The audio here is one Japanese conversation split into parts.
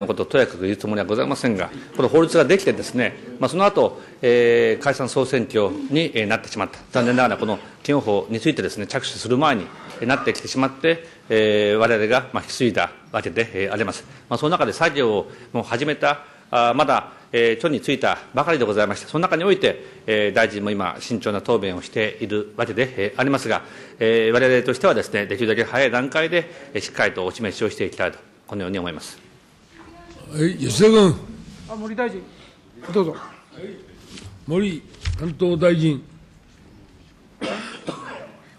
のことをとやかく言うつもりはございませんが、この法律ができて、ですね、まあ、その後、えー、解散・総選挙に、なってしまった、残念ながらこの基本法についてですね着手する前になってきてしまって、われ我々が、引き継いだわけで、あります。まあ、その中で作業をもう始めたあまだ、えー、著についたばかりでございまして、その中において、えー、大臣も今、慎重な答弁をしているわけで、えー、ありますが、われ我々としてはですね、できるだけ早い段階で、えー、しっかりとお示しをしていきたいと、このように思います。はい、吉田君。あ、森大臣。どうぞ。はい、森担当大臣。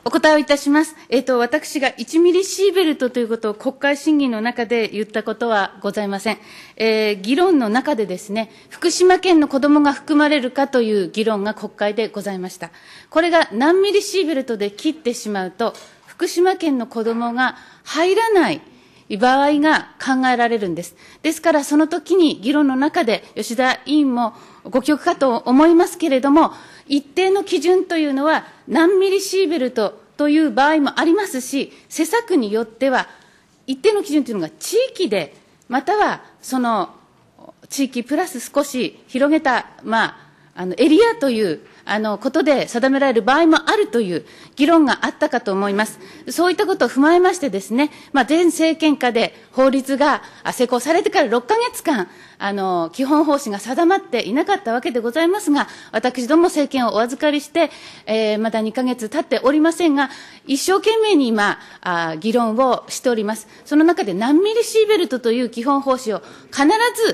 お答えをいたします。えっ、ー、と、私が1ミリシーベルトということを国会審議の中で言ったことはございません。えー、議論の中でですね、福島県の子供が含まれるかという議論が国会でございました。これが何ミリシーベルトで切ってしまうと、福島県の子供が入らない場合が考えられるんです。ですから、その時に議論の中で吉田委員もご記憶かと思いますけれども、一定の基準というのは何ミリシーベルトという場合もありますし、施策によっては、一定の基準というのが地域で、またはその地域プラス少し広げた、まあ、あのエリアというあのことで定められる場合もあるという議論があったかと思います。そういったことを踏まえましてですね、まあ、前政権下で法律が施行されてから6か月間、あの、基本方針が定まっていなかったわけでございますが、私ども政権をお預かりして、えー、まだ2か月経っておりませんが、一生懸命に今、あ議論をしております。その中で何ミリシーベルトという基本方針を必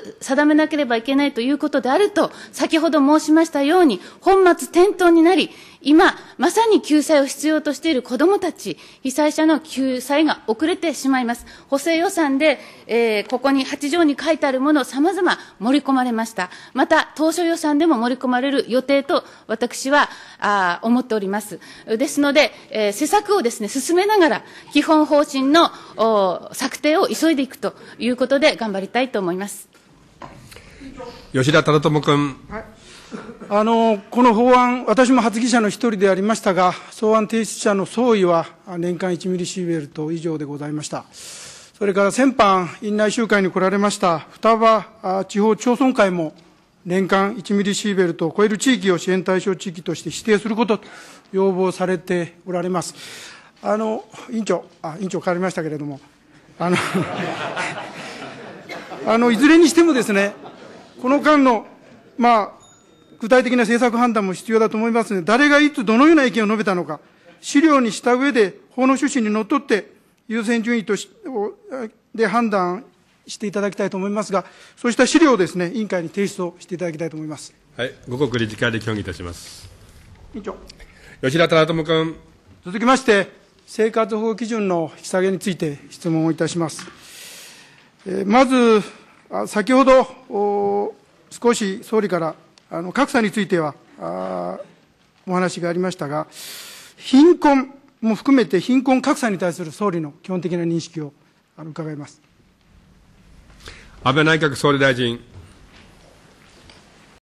ず定めなければいけないということであると、先ほど申しましたように、本末転倒になり、今、まさに救済を必要としている子どもたち、被災者の救済が遅れてしまいます。補正予算で、えー、ここに8条に書いてあるもの、さまざま盛り込まれました。また、当初予算でも盛り込まれる予定と、私はあ思っております。ですので、えー、施策をですね、進めながら、基本方針の策定を急いでいくということで、頑張りたいと思います。吉田忠智君。はいあのこの法案、私も発議者の一人でありましたが、草案提出者の総意は年間1ミリシーベルト以上でございました。それから先般、院内集会に来られました双葉地方町村会も、年間1ミリシーベルトを超える地域を支援対象地域として指定することと要望されておられます。あの委員長あ、委員長変わりましたけれども、あの あのいずれにしてもですね、この間の、まあ、具体的な政策判断も必要だと思いますので、誰がいつどのような意見を述べたのか、資料にした上で、法の趣旨にのっとって、優先順位としで判断していただきたいと思いますが、そうした資料をです、ね、委員会に提出をしていただきたいと思います。はい、五国理事会で協議いたします。委員長。吉田忠智君。続きまして、生活保護基準の引き下げについて質問をいたします。えー、まず、先ほど少し総理からあの格差についてはあお話がありましたが、貧困も含めて貧困格差に対する総理の基本的な認識をあの伺います安倍内閣総理大臣。